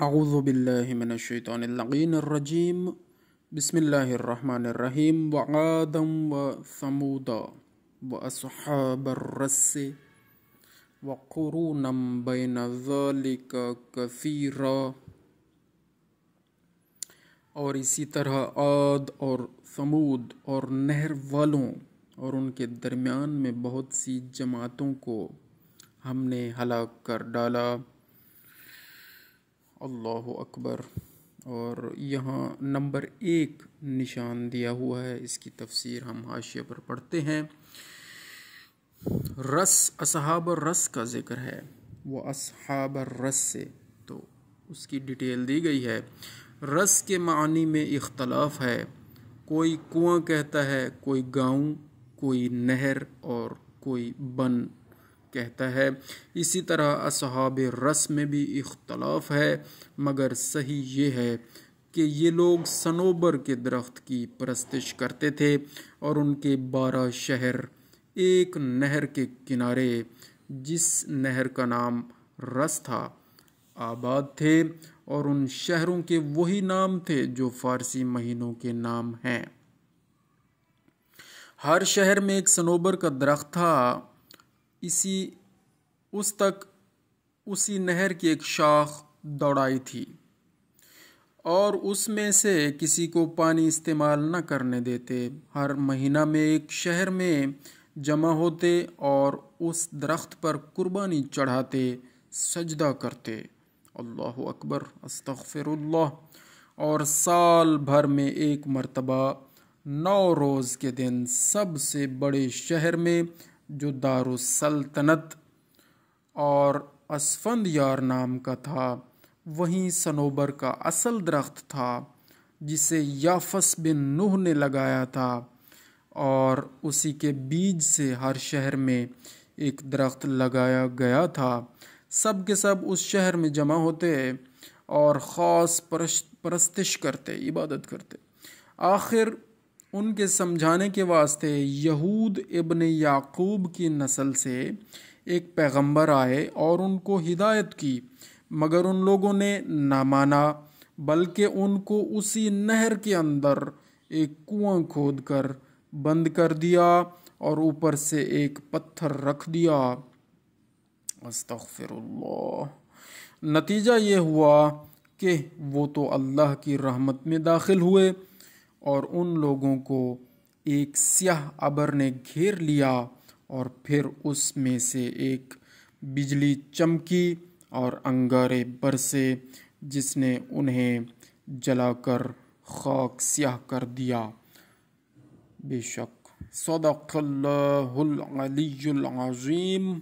अज़बिल्लिमिनशैतरजीम बसमीम वदम व समूदा व असहाबरस वक़रूनम बैन कसीरा और इसी तरह आद और समूद और नहर वालों और उनके दरमियान में बहुत सी जमातों को हमने हलाक कर डाला अल्लाह अकबर और यहाँ नंबर एक निशान दिया हुआ है इसकी तफसीर हम हाशिए पर पढ़ते हैं रस असहाब रस का ज़िक्र है वो असहाब रस से तो उसकी डिटेल दी गई है रस के मानी में इख्तलाफ है कोई कुआं कहता है कोई गांव कोई नहर और कोई बन कहता है इसी तरह असहाब रस में भी इख्तलाफ है मगर सही ये है कि ये लोग सनोबर के दरख्त की परस्तिश करते थे और उनके बारह शहर एक नहर के किनारे जिस नहर का नाम रस था आबाद थे और उन शहरों के वही नाम थे जो फारसी महीनों के नाम हैं हर शहर में एक सनोबर का दरख्त था इसी उस तक उसी नहर की एक शाख दौड़ाई थी और उसमें से किसी को पानी इस्तेमाल न करने देते हर महीना में एक शहर में जमा होते और उस दरख्त पर कुर्बानी चढ़ाते सजदा करते अल्लाह अकबर अस्तफर और साल भर में एक मर्तबा नौ रोज़ के दिन सबसे बड़े शहर में जो दारुसल्तनत और असफंद यार नाम का था वहीं सनोबर का असल दरख्त था जिसे याफस बिन नूह ने लगाया था और उसी के बीज से हर शहर में एक दरख्त लगाया गया था सब के सब उस शहर में जमा होते और ख़ास परस्तिश करते इबादत करते आखिर उनके समझाने के वास्ते यहूद इबन याकूब की नस्ल से एक पैगंबर आए और उनको हिदायत की मगर उन लोगों ने ना माना बल्कि उनको उसी नहर के अंदर एक कुआं खोद कर बंद कर दिया और ऊपर से एक पत्थर रख दिया अस्तफ़िर नतीजा ये हुआ कि वो तो अल्लाह की रहमत में दाखिल हुए और उन लोगों को एक स्याह अबर ने घेर लिया और फिर उसमें से एक बिजली चमकी और अंगारे बरसे जिसने उन्हें जलाकर खाक स्याह कर दिया बेशक सदक़ल्लाहुल अलीम